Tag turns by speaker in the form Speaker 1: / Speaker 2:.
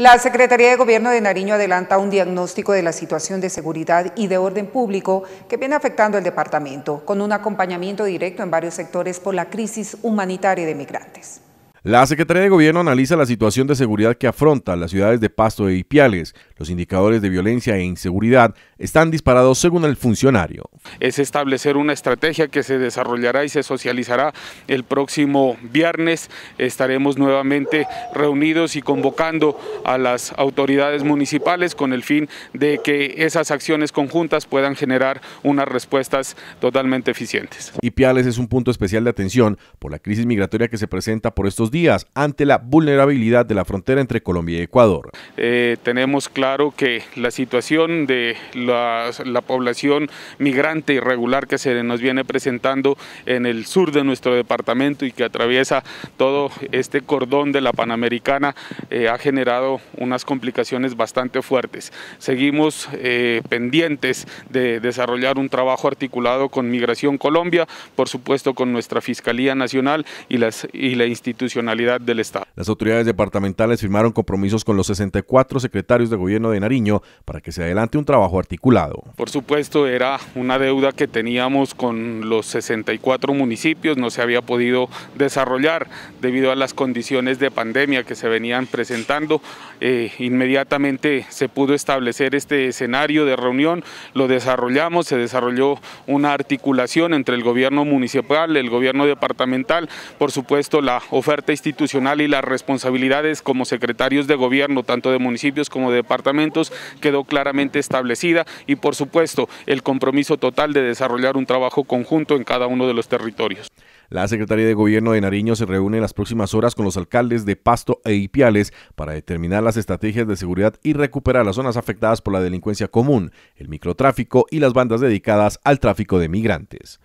Speaker 1: La Secretaría de Gobierno de Nariño adelanta un diagnóstico de la situación de seguridad y de orden público que viene afectando el departamento, con un acompañamiento directo en varios sectores por la crisis humanitaria de migrantes. La Secretaría de Gobierno analiza la situación de seguridad que afrontan las ciudades de Pasto e Ipiales. Los indicadores de violencia e inseguridad están disparados según el funcionario.
Speaker 2: Es establecer una estrategia que se desarrollará y se socializará el próximo viernes. Estaremos nuevamente reunidos y convocando a las autoridades municipales con el fin de que esas acciones conjuntas puedan generar unas respuestas totalmente eficientes.
Speaker 1: Ipiales es un punto especial de atención por la crisis migratoria que se presenta por estos días ante la vulnerabilidad de la frontera entre Colombia y Ecuador.
Speaker 2: Eh, tenemos claro que la situación de la, población migrante irregular que se nos viene presentando en el sur de nuestro departamento y que atraviesa todo este cordón de la Panamericana eh, ha generado unas complicaciones bastante fuertes. Seguimos eh, pendientes de desarrollar un trabajo articulado con Migración Colombia, por supuesto con nuestra Fiscalía Nacional y, las, y la institución del Estado.
Speaker 1: Las autoridades departamentales firmaron compromisos con los 64 secretarios de gobierno de Nariño para que se adelante un trabajo articulado.
Speaker 2: Por supuesto, era una deuda que teníamos con los 64 municipios, no se había podido desarrollar debido a las condiciones de pandemia que se venían presentando. Eh, inmediatamente se pudo establecer este escenario de reunión, lo desarrollamos, se desarrolló una articulación entre el gobierno municipal, el gobierno departamental, por supuesto la oferta institucional y las responsabilidades como secretarios de gobierno, tanto de municipios como de departamentos, quedó claramente establecida y por supuesto el compromiso total de desarrollar un trabajo conjunto en cada uno de los territorios.
Speaker 1: La Secretaría de Gobierno de Nariño se reúne en las próximas horas con los alcaldes de Pasto e Ipiales para determinar las estrategias de seguridad y recuperar las zonas afectadas por la delincuencia común, el microtráfico y las bandas dedicadas al tráfico de migrantes.